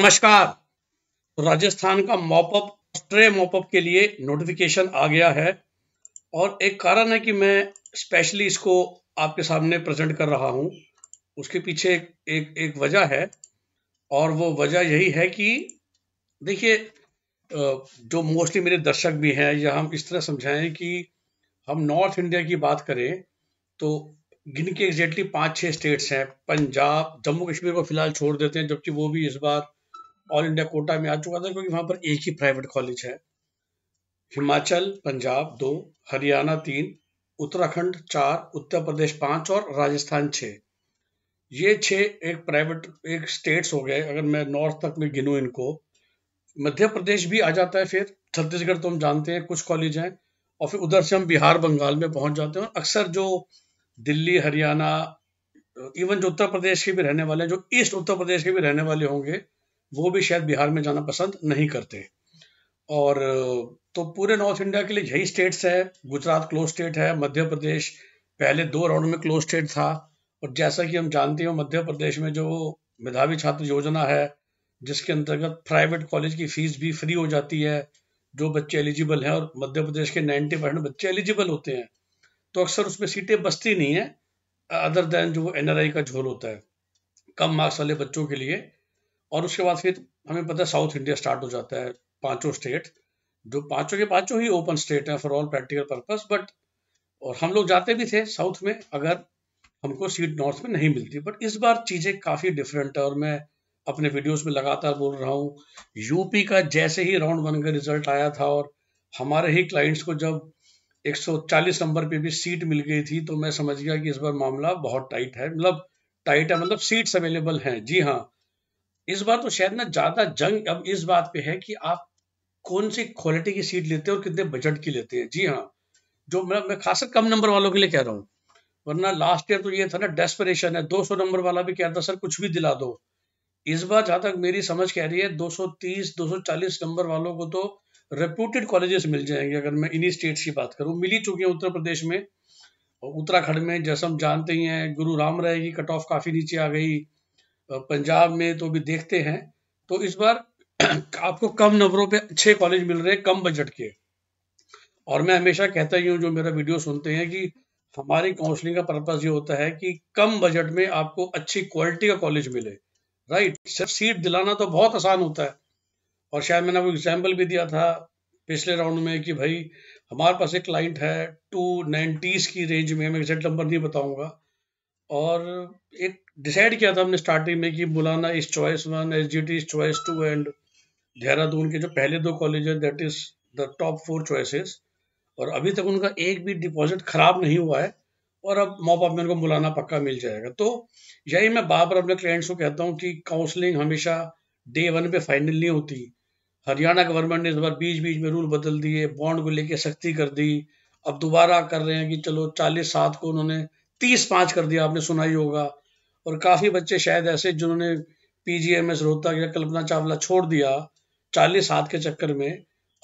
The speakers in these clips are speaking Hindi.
नमस्कार राजस्थान का मॉपअप स्ट्रे मॉपअप के लिए नोटिफिकेशन आ गया है और एक कारण है कि मैं स्पेशली इसको आपके सामने प्रेजेंट कर रहा हूं उसके पीछे एक एक, एक वजह है और वो वजह यही है कि देखिए जो मोस्टली मेरे दर्शक भी हैं या हम इस तरह समझाएं कि हम नॉर्थ इंडिया की बात करें तो गिन के एग्जैक्टली पाँच छः स्टेट्स हैं पंजाब जम्मू कश्मीर को फिलहाल छोड़ देते हैं जबकि वो भी इस बार ऑल इंडिया कोटा में आ चुका था क्योंकि वहां पर एक ही प्राइवेट कॉलेज है हिमाचल पंजाब दो हरियाणा तीन उत्तराखंड चार उत्तर प्रदेश पांच और राजस्थान छः ये छः एक प्राइवेट एक स्टेट्स हो गए अगर मैं नॉर्थ तक में गिनूँ इनको मध्य प्रदेश भी आ जाता है फिर छत्तीसगढ़ तो हम जानते हैं कुछ कॉलेज हैं और फिर उधर से हम बिहार बंगाल में पहुंच जाते हैं और अक्सर जो दिल्ली हरियाणा इवन जो उत्तर प्रदेश के भी रहने वाले हैं जो ईस्ट उत्तर प्रदेश के भी रहने वाले होंगे वो भी शायद बिहार में जाना पसंद नहीं करते और तो पूरे नॉर्थ इंडिया के लिए यही स्टेट्स है गुजरात क्लोज स्टेट है मध्य प्रदेश पहले दो राउंड में क्लोज स्टेट था और जैसा कि हम जानते हो मध्य प्रदेश में जो मेधावी छात्र योजना है जिसके अंतर्गत प्राइवेट कॉलेज की फीस भी फ्री हो जाती है जो बच्चे एलिजिबल हैं और मध्य प्रदेश के नाइन्टी परसेंट बच्चे एलिजिबल होते हैं तो अक्सर उसमें सीटें बस्ती नहीं है अदर देन जो एन का झोल होता है कम मार्क्स वाले बच्चों के लिए और उसके बाद फिर हमें पता है साउथ इंडिया स्टार्ट हो जाता है पांचों स्टेट जो पांचों के पांचों ही ओपन स्टेट हैं for all practical purpose but और हम लोग जाते भी थे साउथ में अगर हमको सीट नॉर्थ में नहीं मिलती बट इस बार चीज़ें काफ़ी डिफरेंट है और मैं अपने वीडियोस में लगातार बोल रहा हूँ यूपी का जैसे ही राउंड वन का रिजल्ट आया था और हमारे ही क्लाइंट्स को जब 140 नंबर पे भी सीट मिल गई थी तो मैं समझ गया कि इस बार मामला बहुत टाइट है मतलब टाइट है मतलब सीट्स अवेलेबल हैं जी हाँ इस बार तो शायद ना ज्यादा जंग अब इस बात पे है कि आप कौन सी क्वालिटी की सीट लेते हैं और कितने बजट की लेते हैं जी हाँ जो मैं मैं खासकर कम नंबर वालों के लिए कह रहा हूँ वरना लास्ट ईयर तो ये था ना डेस्परेशन है 200 नंबर वाला भी कह था सर कुछ भी दिला दो इस बार जहाँ तक मेरी समझ कह रही है 230 240 नंबर वालों को तो रेप्यूटेड कॉलेजेस मिल जाएंगे अगर मैं इन्हीं स्टेट्स की बात करूँ मिली चुकी हैं उत्तर प्रदेश में और उत्तराखंड में जैसा हम जानते ही हैं गुरु राम राय की कट ऑफ काफ़ी नीचे आ गई पंजाब में तो भी देखते हैं तो इस बार आपको कम नंबरों पे अच्छे कॉलेज मिल रहे हैं कम बजट के और मैं हमेशा कहता ही हूँ जो मेरा वीडियो सुनते हैं कि हमारी काउंसलिंग का पर्पज ये होता है कि कम बजट में आपको अच्छी क्वालिटी का कॉलेज मिले राइट सिर्फ सीट दिलाना तो बहुत आसान होता है और शायद मैंने आपको एग्जाम्पल भी दिया था पिछले राउंड में कि भाई हमारे पास एक क्लाइंट है टू नाइन्टीज़ की रेंज में मैं एग्जैक्ट नंबर नहीं बताऊंगा और एक डिसाइड किया था हमने स्टार्टिंग में कि Mullana is choice one S G T choice two and Dehradun के जो पहले दो कॉलेज है that is the top four choices और अभी तक उनका एक भी डिपॉजिट खराब नहीं हुआ है और अब मॉप अप में उनको बुलाना पक्का मिल जाएगा तो यही मैं बार बार अपने क्लाइंट्स को कहता हूँ कि काउंसलिंग हमेशा डे वन पे फाइनल नहीं होती हरियाणा गवर्नमेंट ने इस बार बीच बीच में रूल बदल दिए बॉन्ड को लेके सख्ती कर दी अब दोबारा कर रहे हैं कि चलो चालीस सात को उन्होंने तीस पाँच कर दिया आपने सुना ही होगा और काफ़ी बच्चे शायद ऐसे जिन्होंने P G M S Rohtak या कल्पना चावला छोड़ दिया चालीस हाथ के चक्कर में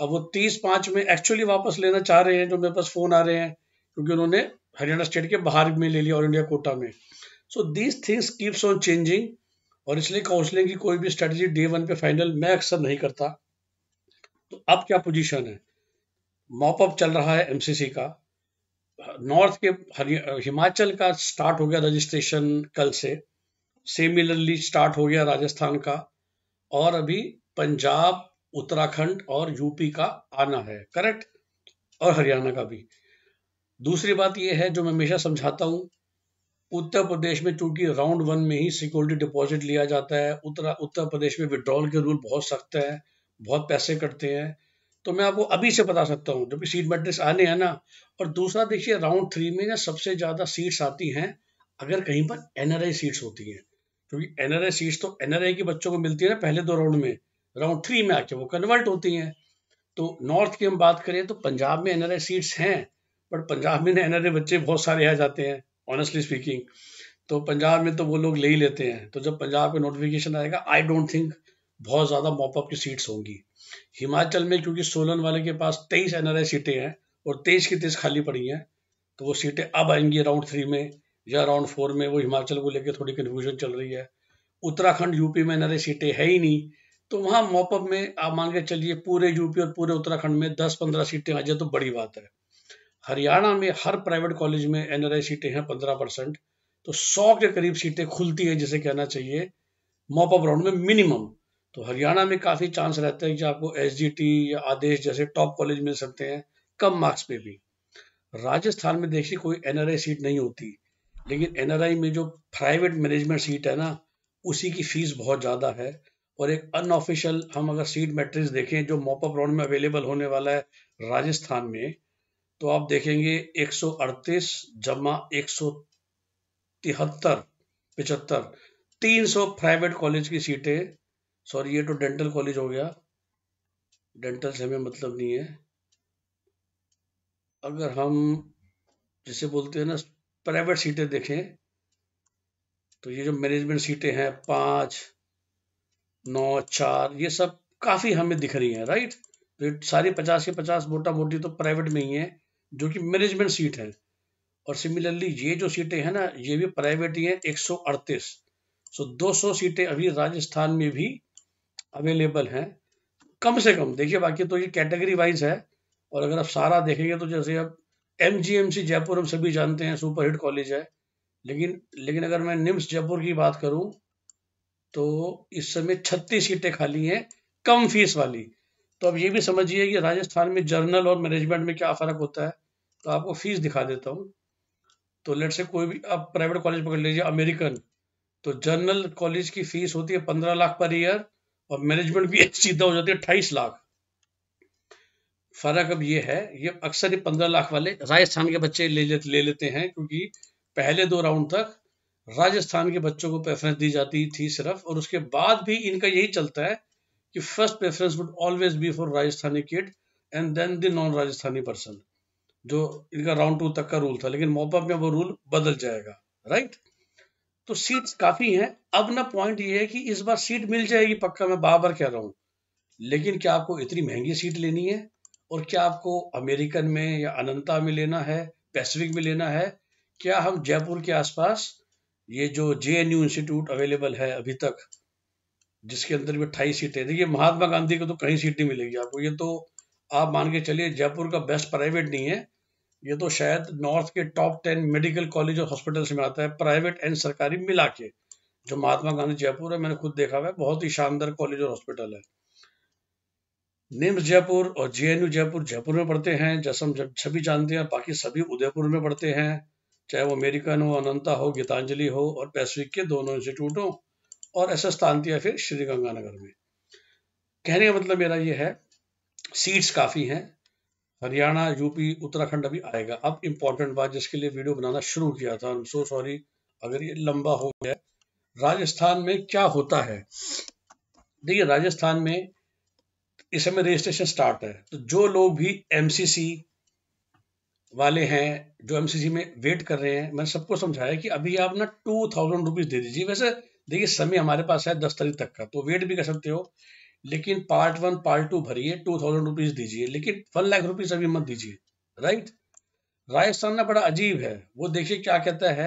अब वो तीस पांच में एक्चुअली वापस लेना चाह रहे हैं जो मेरे पास फ़ोन आ रहे हैं क्योंकि उन्होंने हरियाणा स्टेट के बाहर में ले लिया और इंडिया कोटा में so these things keeps on changing और इसलिए काउंसलिंग की कोई भी स्ट्रेटजी डे वन पे फाइनल मैं अक्सर नहीं करता तो अब क्या पोजीशन है मॉपअप चल रहा है एमसीसी का नॉर्थ के हिमाचल का स्टार्ट हो गया रजिस्ट्रेशन कल से सिमिलरली स्टार्ट हो गया राजस्थान का और अभी पंजाब उत्तराखंड और यूपी का आना है करेक्ट और हरियाणा का भी दूसरी बात यह है जो मैं हमेशा समझाता हूँ उत्तर प्रदेश में चूंकि राउंड वन में ही सिक्योरिटी डिपॉजिट लिया जाता है उत्तर उत्तर प्रदेश में विड्रॉल के रूल बहुत सख्त है बहुत पैसे कटते हैं तो मैं आपको अभी से बता सकता हूँ जब सीट मैट्रिक्स आने हैं ना और दूसरा देखिए राउंड थ्री में ना सबसे ज़्यादा सीट्स आती हैं अगर कहीं पर आई सीट्स होती हैं क्योंकि एनआरआई सीट्स तो एनआरआई के बच्चों को मिलती है ना पहले दो राउंड में राउंड थ्री में आके वो कन्वर्ट होती हैं तो नॉर्थ की हम बात करें तो पंजाब में एनआरआई सीट्स हैं बट पंजाब में ना आई बच्चे बहुत सारे आ जाते हैं ऑनेस्टली स्पीकिंग तो पंजाब में तो वो लोग ले ही लेते हैं तो जब पंजाब का नोटिफिकेशन आएगा आई डोंट थिंक बहुत ज़्यादा मॉपअप की सीट्स होंगी हिमाचल में क्योंकि सोलन वाले के पास तेईस एन सीटें हैं और तेईस की तेईस खाली पड़ी हैं तो वो सीटें अब आएंगी राउंड थ्री में या राउंड फोर में वो हिमाचल को लेकर थोड़ी कन्फ्यूजन चल रही है उत्तराखंड यूपी में एन सीटें है ही नहीं तो वहाँ मॉपअप में आप मान के चलिए पूरे यूपी और पूरे उत्तराखंड में दस पंद्रह सीटें आ जाए तो बड़ी बात है हरियाणा में हर प्राइवेट कॉलेज में एन सीटें हैं पंद्रह परसेंट तो सौ के करीब सीटें खुलती हैं जिसे कहना चाहिए मॉपअप राउंड में मिनिमम तो हरियाणा में काफ़ी चांस रहता है कि आपको एस या आदेश जैसे टॉप कॉलेज मिल सकते हैं कम मार्क्स पे भी राजस्थान में देखिए कोई एनआरआई सीट नहीं होती लेकिन एनआरआई में जो प्राइवेट मैनेजमेंट सीट है ना उसी की फीस बहुत ज़्यादा है और एक अनऑफिशियल हम अगर सीट मैट्रिक्स देखें जो मॉपअप राउंड में अवेलेबल होने वाला है राजस्थान में तो आप देखेंगे एक जमा एक सौ तिहत्तर पिछहत्तर तीन सौ प्राइवेट कॉलेज की सीटें सॉरी ये तो डेंटल कॉलेज हो गया डेंटल से हमें मतलब नहीं है अगर हम जिसे बोलते हैं ना प्राइवेट सीटें देखें तो ये जो मैनेजमेंट सीटें हैं पाँच नौ चार ये सब काफ़ी हमें दिख रही हैं राइट तो ये सारी पचास के पचास मोटा मोटी तो प्राइवेट में ही है जो कि मैनेजमेंट सीट है और सिमिलरली ये जो सीटें हैं ना ये भी प्राइवेट ही हैं एक सौ अड़तीस सो दो सौ सीटें अभी राजस्थान में भी अवेलेबल हैं कम से कम देखिए बाकी तो ये कैटेगरी वाइज है और अगर आप सारा देखेंगे तो जैसे अब M G M C Jaipur हम सभी जानते हैं सुपर हिट कॉलेज है लेकिन लेकिन अगर मैं निम्स जयपुर की बात करूं तो इस समय छत्तीस सीटें खाली हैं कम फीस वाली तो अब ये भी समझिए कि राजस्थान में जर्नल और मैनेजमेंट में क्या फ़र्क होता है तो आपको फीस दिखा देता हूँ तो लेट से कोई भी आप प्राइवेट कॉलेज पकड़ लीजिए अमेरिकन तो जर्नल कॉलेज की फीस होती है पंद्रह लाख पर ईयर और मैनेजमेंट भी सीधा हो जाती है अट्ठाईस लाख फर्क अब ये है ये अक्सर ही पंद्रह लाख वाले राजस्थान के बच्चे ले ले, ले लेते हैं क्योंकि पहले दो राउंड तक राजस्थान के बच्चों को प्रेफरेंस दी जाती थी सिर्फ और उसके बाद भी इनका यही चलता है कि first preference would always be for Rajasthani kid and then the non Rajasthani person जो इनका राउंड टू तक का रूल था लेकिन मोहब्बत में वो रूल बदल जाएगा राइट तो सीट काफी है अब ना पॉइंट ये है कि इस बार सीट मिल जाएगी पक्का मैं बार बार कह रहा हूँ लेकिन क्या आपको इतनी महंगी सीट लेनी है और क्या आपको अमेरिकन में या अनंता में लेना है पैसिफिक में लेना है क्या हम जयपुर के आसपास ये जो J N U institute available है अभी तक जिसके अंदर भी अट्ठाईस सीटें देखिए महात्मा गांधी को तो कहीं सीट नहीं मिलेगी आपको ये तो आप मान के चलिए जयपुर का बेस्ट प्राइवेट नहीं है ये तो शायद नॉर्थ के टॉप टेन मेडिकल कॉलेज और हॉस्पिटल्स में आता है प्राइवेट एंड सरकारी मिला के जो महात्मा गांधी जयपुर है मैंने खुद देखा हुआ है बहुत ही शानदार कॉलेज और हॉस्पिटल है निम्स जयपुर और जे जयपुर जयपुर में पढ़ते हैं जैसा हम जब सभी जानते हैं बाकी सभी उदयपुर में पढ़ते हैं चाहे वो अमेरिकन हो अनंता हो गीतांजलि हो और पैसिफिक के दोनों इंस्टीट्यूट हो और ऐसा स्थान दिया फिर श्रीगंगानगर में कहने का मतलब मेरा ये है सीट्स काफ़ी हैं हरियाणा यूपी उत्तराखंड अभी आएगा अब इम्पोर्टेंट बात जिसके लिए वीडियो बनाना शुरू किया था सो सॉरी अगर ये लंबा हो गया राजस्थान में क्या होता है देखिए राजस्थान में इस समय रजिस्ट्रेशन स्टार्ट है तो जो लोग भी एमसीसी वाले हैं जो एमसीसी में वेट कर रहे हैं मैंने सबको समझाया कि अभी आप ना टू थाउजेंड रुपीज दे दीजिए वैसे देखिए समय हमारे पास है दस तारीख तक का तो वेट भी कर सकते हो लेकिन पार्ट वन पार्ट टू भरिए टू थाउजेंड रुपीज दीजिए लेकिन वन लाख रुपीज अभी मत दीजिए राइट राजस्थान ना बड़ा अजीब है वो देखिए क्या कहता है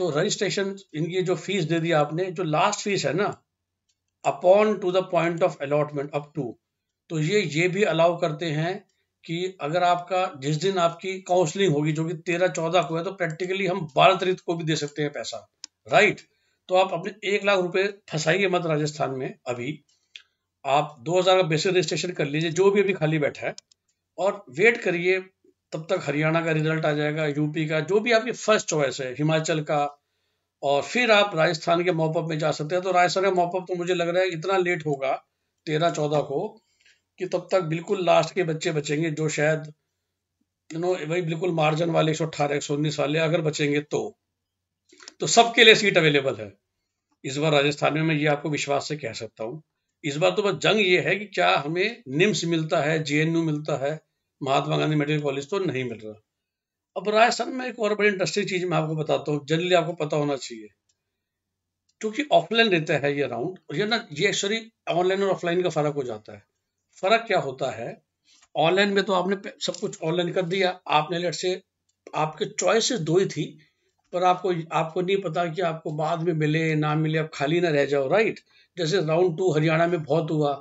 तो रजिस्ट्रेशन इनकी जो फीस दे दी आपने जो लास्ट फीस है ना upon to the point of allotment up to तो ये ये भी अलाउ करते हैं कि अगर आपका जिस दिन आपकी काउंसलिंग होगी जो कि तेरह चौदह को है तो प्रैक्टिकली हम बारह तारीख को भी दे सकते हैं पैसा राइट तो आप अपने एक लाख रुपए फंसाइए मत राजस्थान में अभी आप 2000 का बेसिक रजिस्ट्रेशन कर लीजिए जो भी अभी खाली बैठा है और वेट करिए तब तक हरियाणा का रिजल्ट आ जाएगा यूपी का जो भी आपकी फर्स्ट चॉइस है हिमाचल का और फिर आप राजस्थान के मॉपअप में जा सकते हैं तो राजस्थान का मॉपअप तो मुझे लग रहा है इतना लेट होगा तेरह चौदह को कि तब तक बिल्कुल लास्ट के बच्चे बचेंगे जो शायद यू नो भाई बिल्कुल मार्जिन वाले एक सौ अठारह एक सौ उन्नीस वाले अगर बचेंगे तो तो सबके लिए सीट अवेलेबल है इस बार राजस्थान में मैं ये आपको विश्वास से कह सकता हूँ इस बार तो बस जंग ये है कि क्या हमें निम्स मिलता है जे मिलता है महात्मा गांधी मेडिकल कॉलेज तो नहीं मिल रहा अब राजस्थान में एक और बड़ी इंटरेस्टिंग चीज मैं आपको बताता हूँ जनरली आपको पता होना चाहिए क्योंकि ऑफलाइन रहता है ये राउंड और ये ना ये एक्चुअली ऑनलाइन और ऑफलाइन का फर्क हो जाता है फर्क क्या होता है ऑनलाइन में तो आपने सब कुछ ऑनलाइन कर दिया आपने लेट से आपके चॉइसेस दो ही थी पर आपको आपको नहीं पता कि आपको बाद में मिले ना मिले आप खाली ना रह जाओ राइट जैसे राउंड टू हरियाणा में बहुत हुआ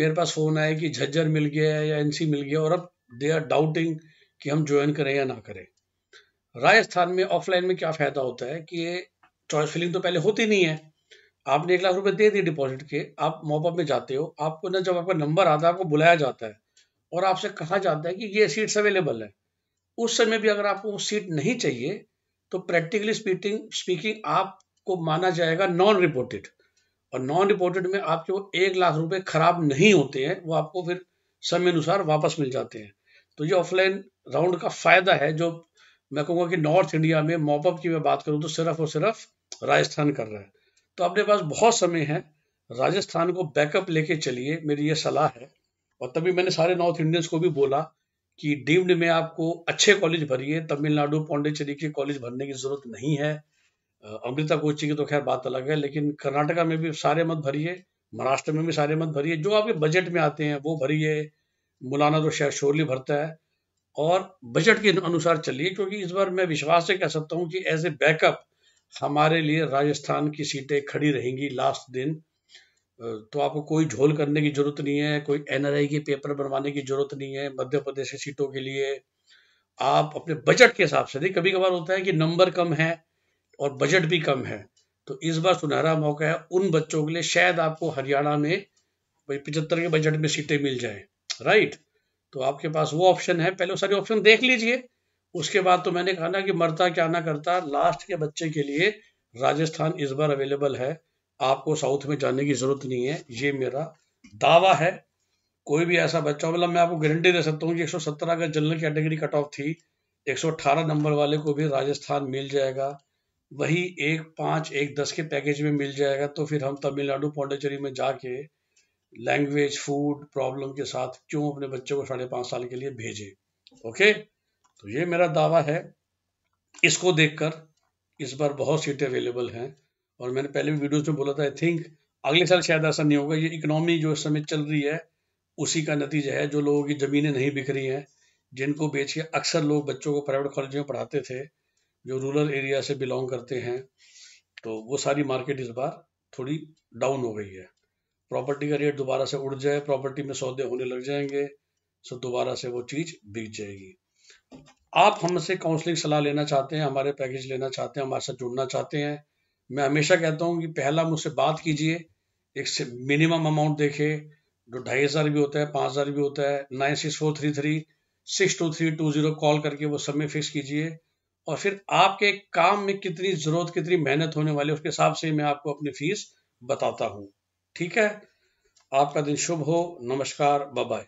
मेरे पास फ़ोन आया कि झज्जर मिल गया है या एनसी मिल गया और अब दे आर डाउटिंग कि हम ज्वाइन करें या ना करें राजस्थान में ऑफलाइन में क्या फ़ायदा होता है कि ये चॉइस फिलिंग तो पहले होती नहीं है आपने एक लाख रुपए दे दिए डिपॉजिट के आप मॉपअप में जाते हो आपको ना जब आपका नंबर आता है आपको बुलाया जाता है और आपसे कहा जाता है कि ये सीट्स अवेलेबल है उस समय भी अगर आपको वो सीट नहीं चाहिए तो प्रैक्टिकली स्पीकिंग स्पीकिंग आपको माना जाएगा नॉन रिपोर्टेड और नॉन रिपोर्टेड में आपके वो एक लाख रुपए खराब नहीं होते हैं वो आपको फिर समय अनुसार वापस मिल जाते हैं तो ये ऑफलाइन राउंड का फायदा है जो मैं कहूँगा कि नॉर्थ इंडिया में मॉपअप की मैं बात करूँ तो सिर्फ और सिर्फ राजस्थान कर रहा है तो अपने पास बहुत समय है राजस्थान को बैकअप लेके चलिए मेरी ये सलाह है और तभी मैंने सारे नॉर्थ इंडियंस को भी बोला कि डीम्ड में आपको अच्छे कॉलेज भरिए तमिलनाडु पौंडेचेरी के कॉलेज भरने की जरूरत नहीं है अमृता कोची की तो खैर बात अलग है लेकिन कर्नाटका में भी सारे मत भरिए महाराष्ट्र में भी सारे मत भरिए जो आपके बजट में आते हैं वो भरिए मौलाना तो शायद शोरली भरता है और बजट के अनुसार चलिए क्योंकि इस बार मैं विश्वास से कह सकता हूँ कि एज ए बैकअप हमारे लिए राजस्थान की सीटें खड़ी रहेंगी लास्ट दिन तो आपको कोई झोल करने की ज़रूरत नहीं है कोई एनआरआई के पेपर बनवाने की ज़रूरत नहीं है मध्य प्रदेश की सीटों के लिए आप अपने बजट के हिसाब से नहीं कभी कभार होता है कि नंबर कम है और बजट भी कम है तो इस बार सुनहरा मौका है उन बच्चों के लिए शायद आपको हरियाणा में भाई पिचहत्तर के बजट में सीटें मिल जाए राइट तो आपके पास वो ऑप्शन है पहले सारे ऑप्शन देख लीजिए उसके बाद तो मैंने कहा ना कि मरता क्या ना करता लास्ट के बच्चे के लिए राजस्थान इस बार अवेलेबल है आपको साउथ में जाने की ज़रूरत नहीं है ये मेरा दावा है कोई भी ऐसा बच्चा मतलब मैं आपको गारंटी दे सकता हूँ कि 117 अगर जनरल कैटेगरी कट ऑफ थी 118 नंबर वाले को भी राजस्थान मिल जाएगा वही एक पाँच एक दस के पैकेज में मिल जाएगा तो फिर हम तमिलनाडु पौंडेचेरी में जाके लैंग्वेज फूड प्रॉब्लम के साथ क्यों अपने बच्चों को साढ़े पाँच साल के लिए भेजें ओके तो ये मेरा दावा है इसको देखकर इस बार बहुत सीटें अवेलेबल हैं और मैंने पहले भी वीडियोज में बोला था आई थिंक अगले साल शायद ऐसा नहीं होगा ये इकोनॉमी जो इस समय चल रही है उसी का नतीजा है जो लोगों की ज़मीनें नहीं बिक रही हैं जिनको बेच के अक्सर लोग बच्चों को प्राइवेट कॉलेज में पढ़ाते थे जो रूरल एरिया से बिलोंग करते हैं तो वो सारी मार्केट इस बार थोड़ी डाउन हो गई है प्रॉपर्टी का रेट दोबारा से उड़ जाए प्रॉपर्टी में सौदे होने लग जाएंगे सो तो दोबारा से वो चीज़ बिक जाएगी आप हमसे काउंसलिंग सलाह लेना चाहते हैं हमारे पैकेज लेना चाहते हैं हमारे साथ जुड़ना चाहते हैं मैं हमेशा कहता हूँ कि पहला मुझसे बात कीजिए एक मिनिमम अमाउंट देखे जो ढाई हज़ार भी होता है पाँच हज़ार भी होता है nine six four three three six two three two zero call करके वो समय फिक्स कीजिए और फिर आपके काम में कितनी ज़रूरत कितनी मेहनत होने वाली है उसके हिसाब से मैं आपको अपनी फ़ीस बताता हूँ ठीक है आपका दिन शुभ हो नमस्कार बाय